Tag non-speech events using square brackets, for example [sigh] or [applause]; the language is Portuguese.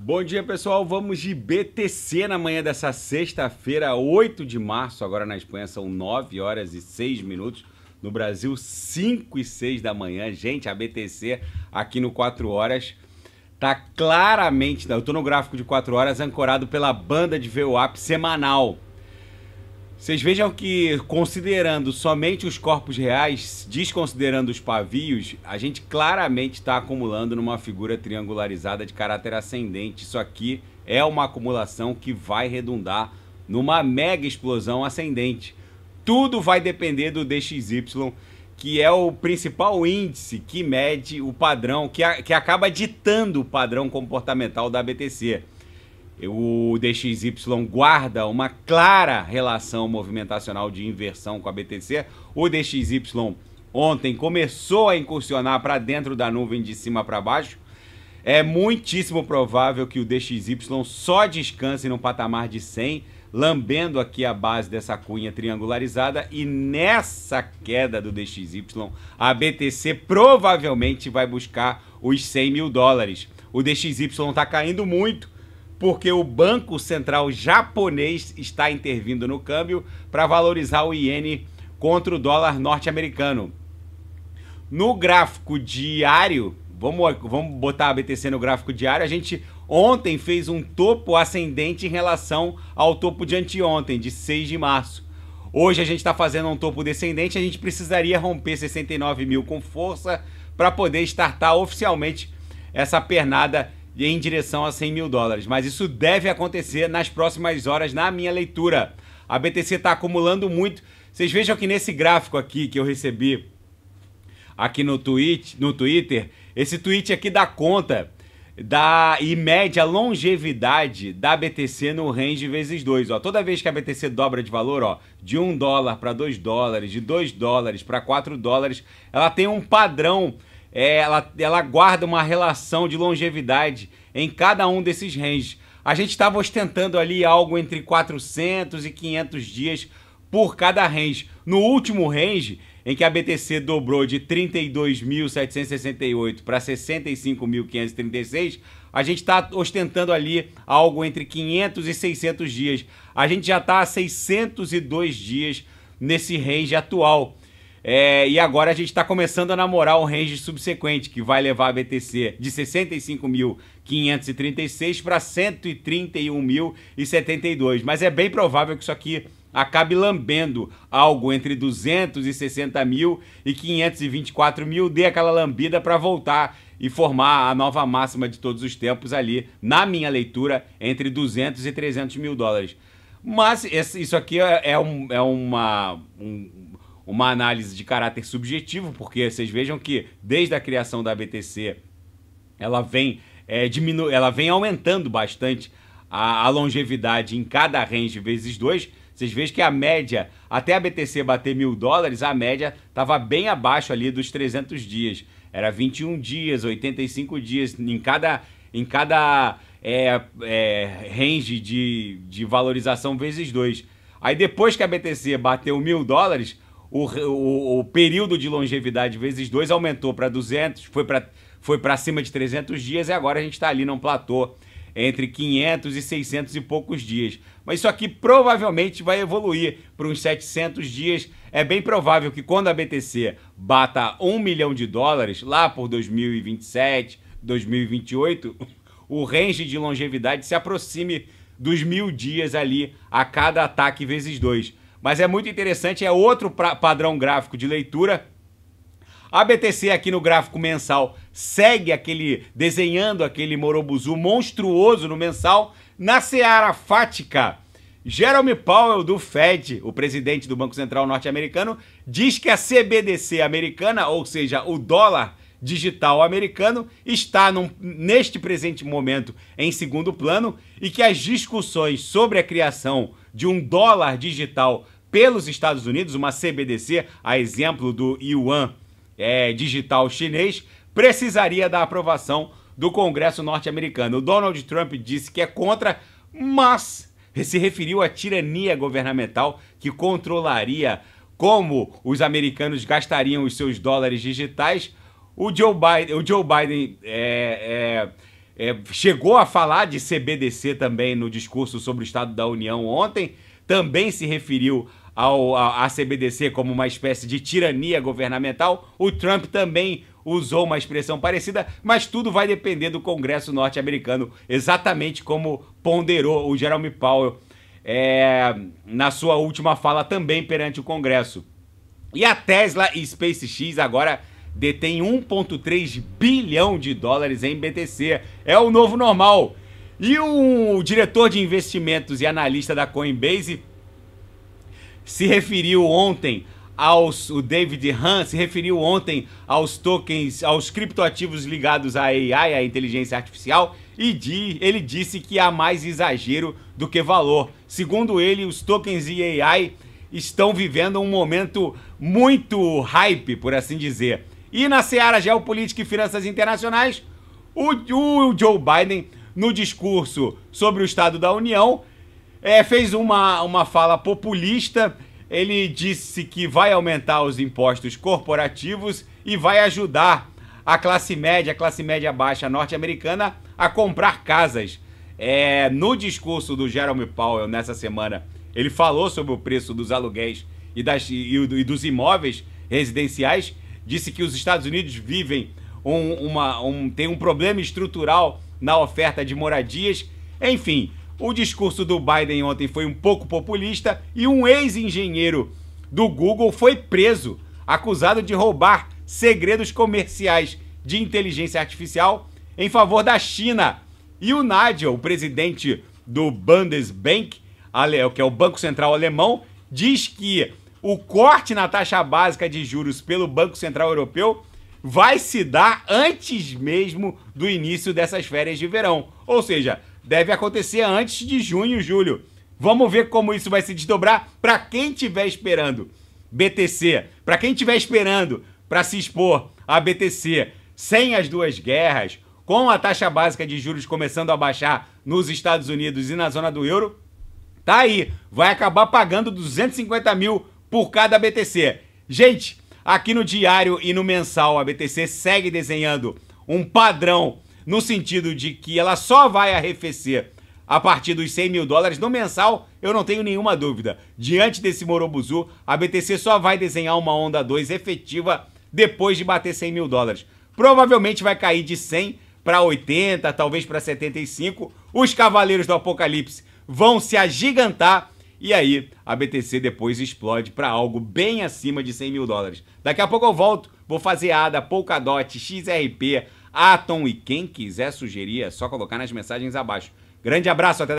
Bom dia, pessoal. Vamos de BTC na manhã dessa sexta-feira, 8 de março. Agora na Espanha são 9 horas e 6 minutos. No Brasil, 5 e 6 da manhã. Gente, a BTC aqui no 4 horas tá claramente. Eu tô no gráfico de 4 horas ancorado pela banda de VWAP semanal. Vocês vejam que, considerando somente os corpos reais, desconsiderando os pavios, a gente claramente está acumulando numa figura triangularizada de caráter ascendente. Isso aqui é uma acumulação que vai redundar numa mega explosão ascendente. Tudo vai depender do DXY, que é o principal índice que mede o padrão, que, a, que acaba ditando o padrão comportamental da BTC o DXY guarda uma clara relação movimentacional de inversão com a BTC. O DXY ontem começou a incursionar para dentro da nuvem de cima para baixo. É muitíssimo provável que o DXY só descanse no patamar de 100, lambendo aqui a base dessa cunha triangularizada e nessa queda do DXY, a BTC provavelmente vai buscar os 100 mil dólares. O DXY está caindo muito, porque o Banco Central japonês está intervindo no câmbio para valorizar o iene contra o dólar norte-americano. No gráfico diário, vamos, vamos botar a BTC no gráfico diário, a gente ontem fez um topo ascendente em relação ao topo de anteontem, de 6 de março. Hoje a gente está fazendo um topo descendente, a gente precisaria romper 69 mil com força para poder startar oficialmente essa pernada em direção a 100 mil dólares, mas isso deve acontecer nas próximas horas na minha leitura. A BTC está acumulando muito. Vocês vejam que nesse gráfico aqui que eu recebi aqui no, tweet, no Twitter, esse tweet aqui dá conta da e média longevidade da BTC no range vezes 2. Toda vez que a BTC dobra de valor, ó, de 1 dólar para 2 dólares, de 2 dólares para 4 dólares, ela tem um padrão é, ela, ela guarda uma relação de longevidade em cada um desses ranges. A gente estava ostentando ali algo entre 400 e 500 dias por cada range. No último range, em que a BTC dobrou de 32.768 para 65.536, a gente está ostentando ali algo entre 500 e 600 dias. A gente já está a 602 dias nesse range atual. É, e agora a gente está começando a namorar o range subsequente, que vai levar a BTC de 65.536 para 131.072. Mas é bem provável que isso aqui acabe lambendo algo entre 260 mil e 524 mil, dê aquela lambida para voltar e formar a nova máxima de todos os tempos ali, na minha leitura, entre 200 e 300 mil dólares. Mas isso aqui é, é, um, é uma... Um, uma análise de caráter subjetivo, porque vocês vejam que desde a criação da BTC ela vem, é, diminu ela vem aumentando bastante a, a longevidade em cada range vezes 2. Vocês vejam que a média, até a BTC bater mil dólares, a média estava bem abaixo ali dos 300 dias. Era 21 dias, 85 dias. Em cada, em cada é, é, range de, de valorização vezes 2. Aí depois que a BTC bateu mil dólares, o, o, o período de longevidade vezes 2 aumentou para 200, foi para foi pra cima de 300 dias e agora a gente está ali num platô entre 500 e 600 e poucos dias. Mas isso aqui provavelmente vai evoluir para uns 700 dias. É bem provável que quando a BTC bata 1 milhão de dólares, lá por 2027, 2028, [laughs] o range de longevidade se aproxime dos mil dias ali a cada ataque vezes 2. Mas é muito interessante, é outro pra, padrão gráfico de leitura. A BTC aqui no gráfico mensal segue aquele desenhando aquele morobuzu monstruoso no mensal. Na seara fática, Jerome Powell do Fed, o presidente do Banco Central norte-americano, diz que a CBDC americana, ou seja, o dólar digital americano, está num, neste presente momento em segundo plano e que as discussões sobre a criação de um dólar digital pelos Estados Unidos, uma CBDC, a exemplo do yuan é, digital chinês, precisaria da aprovação do Congresso norte-americano. O Donald Trump disse que é contra, mas se referiu à tirania governamental que controlaria como os americanos gastariam os seus dólares digitais. O Joe Biden, o Joe Biden é, é é, chegou a falar de CBDC também no discurso sobre o Estado da União ontem, também se referiu ao, a, a CBDC como uma espécie de tirania governamental. O Trump também usou uma expressão parecida, mas tudo vai depender do Congresso norte-americano, exatamente como ponderou o Jerome Powell é, na sua última fala também perante o Congresso. E a Tesla e SpaceX agora detém 1,3 bilhão de dólares em BTC. É o novo normal. E o diretor de investimentos e analista da Coinbase se referiu ontem aos o David Han se referiu ontem aos tokens, aos criptoativos ligados à AI, à inteligência artificial, e ele disse que há mais exagero do que valor. Segundo ele, os tokens e AI estão vivendo um momento muito hype, por assim dizer. E na seara geopolítica e finanças internacionais, o, o Joe Biden, no discurso sobre o Estado da União, é, fez uma, uma fala populista. Ele disse que vai aumentar os impostos corporativos e vai ajudar a classe média, a classe média baixa norte-americana a comprar casas. É, no discurso do Jeremy Powell nessa semana, ele falou sobre o preço dos aluguéis e, das, e, e dos imóveis residenciais disse que os Estados Unidos vivem um, uma, um, tem um problema estrutural na oferta de moradias. Enfim, o discurso do Biden ontem foi um pouco populista e um ex-engenheiro do Google foi preso, acusado de roubar segredos comerciais de inteligência artificial em favor da China. E o Nadia, o presidente do Bundesbank, que é o Banco Central Alemão, diz que o corte na taxa básica de juros pelo Banco Central Europeu vai se dar antes mesmo do início dessas férias de verão. Ou seja, deve acontecer antes de junho, julho. Vamos ver como isso vai se desdobrar para quem estiver esperando BTC, para quem estiver esperando para se expor a BTC sem as duas guerras, com a taxa básica de juros começando a baixar nos Estados Unidos e na zona do euro, tá aí, vai acabar pagando 250 mil por cada BTC. Gente, aqui no diário e no mensal, a BTC segue desenhando um padrão no sentido de que ela só vai arrefecer a partir dos 100 mil dólares. No mensal, eu não tenho nenhuma dúvida. Diante desse Morobuzu, a BTC só vai desenhar uma onda 2 efetiva depois de bater 100 mil dólares. Provavelmente vai cair de 100 para 80, talvez para 75. Os Cavaleiros do Apocalipse vão se agigantar e aí a BTC depois explode para algo bem acima de 100 mil dólares. Daqui a pouco eu volto, vou fazer ADA, Polkadot, XRP, Atom e quem quiser sugerir é só colocar nas mensagens abaixo. Grande abraço, até